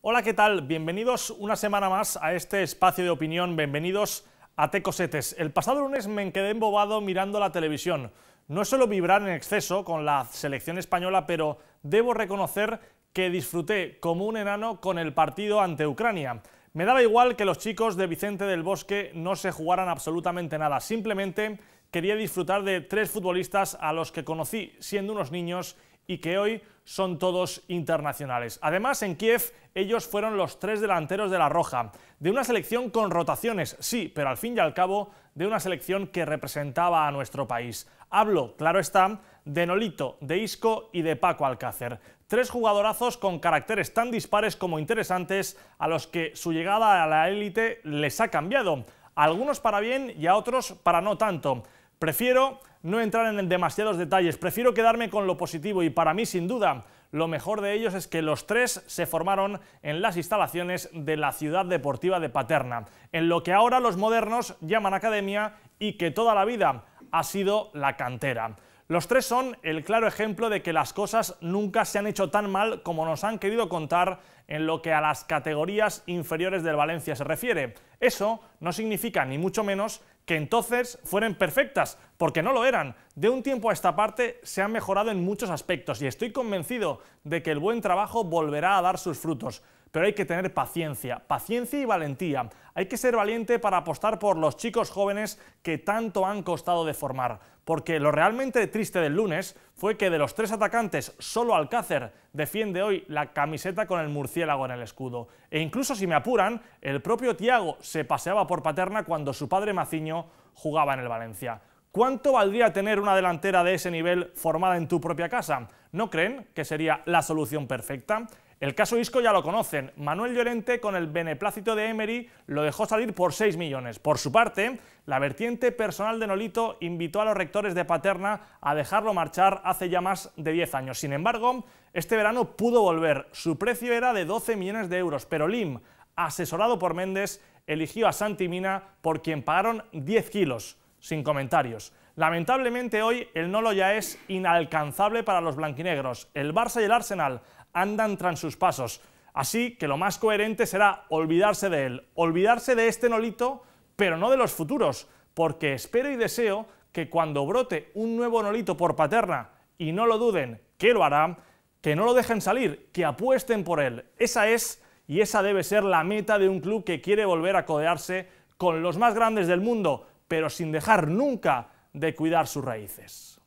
Hola, ¿qué tal? Bienvenidos una semana más a este espacio de opinión. Bienvenidos a Tecosetes. El pasado lunes me quedé embobado mirando la televisión. No suelo vibrar en exceso con la selección española, pero debo reconocer que disfruté como un enano con el partido ante Ucrania. Me daba igual que los chicos de Vicente del Bosque no se jugaran absolutamente nada, simplemente quería disfrutar de tres futbolistas a los que conocí siendo unos niños y que hoy son todos internacionales. Además, en Kiev ellos fueron los tres delanteros de la Roja, de una selección con rotaciones, sí, pero al fin y al cabo de una selección que representaba a nuestro país. Hablo, claro está, de Nolito, de Isco y de Paco Alcácer. Tres jugadorazos con caracteres tan dispares como interesantes a los que su llegada a la élite les ha cambiado, algunos para bien y a otros para no tanto. Prefiero no entrar en demasiados detalles, prefiero quedarme con lo positivo y para mí, sin duda, lo mejor de ellos es que los tres se formaron en las instalaciones de la Ciudad Deportiva de Paterna, en lo que ahora los modernos llaman academia y que toda la vida ha sido la cantera. Los tres son el claro ejemplo de que las cosas nunca se han hecho tan mal como nos han querido contar en lo que a las categorías inferiores del Valencia se refiere. Eso no significa ni mucho menos que entonces fueran perfectas, porque no lo eran. De un tiempo a esta parte se han mejorado en muchos aspectos y estoy convencido de que el buen trabajo volverá a dar sus frutos pero hay que tener paciencia, paciencia y valentía. Hay que ser valiente para apostar por los chicos jóvenes que tanto han costado de formar, porque lo realmente triste del lunes fue que de los tres atacantes, solo Alcácer defiende hoy la camiseta con el murciélago en el escudo. E incluso si me apuran, el propio Tiago se paseaba por Paterna cuando su padre Maciño jugaba en el Valencia. ¿Cuánto valdría tener una delantera de ese nivel formada en tu propia casa? ¿No creen que sería la solución perfecta? El caso Isco ya lo conocen. Manuel Llorente, con el beneplácito de Emery, lo dejó salir por 6 millones. Por su parte, la vertiente personal de Nolito invitó a los rectores de Paterna a dejarlo marchar hace ya más de 10 años. Sin embargo, este verano pudo volver. Su precio era de 12 millones de euros, pero Lim, asesorado por Méndez, eligió a Santi Mina, por quien pagaron 10 kilos sin comentarios. Lamentablemente hoy el Nolo ya es inalcanzable para los blanquinegros. El Barça y el Arsenal andan tras sus pasos. Así que lo más coherente será olvidarse de él, olvidarse de este Nolito, pero no de los futuros, porque espero y deseo que cuando brote un nuevo Nolito por paterna, y no lo duden, que lo hará, que no lo dejen salir, que apuesten por él. Esa es y esa debe ser la meta de un club que quiere volver a codearse con los más grandes del mundo, pero sin dejar nunca de cuidar sus raíces.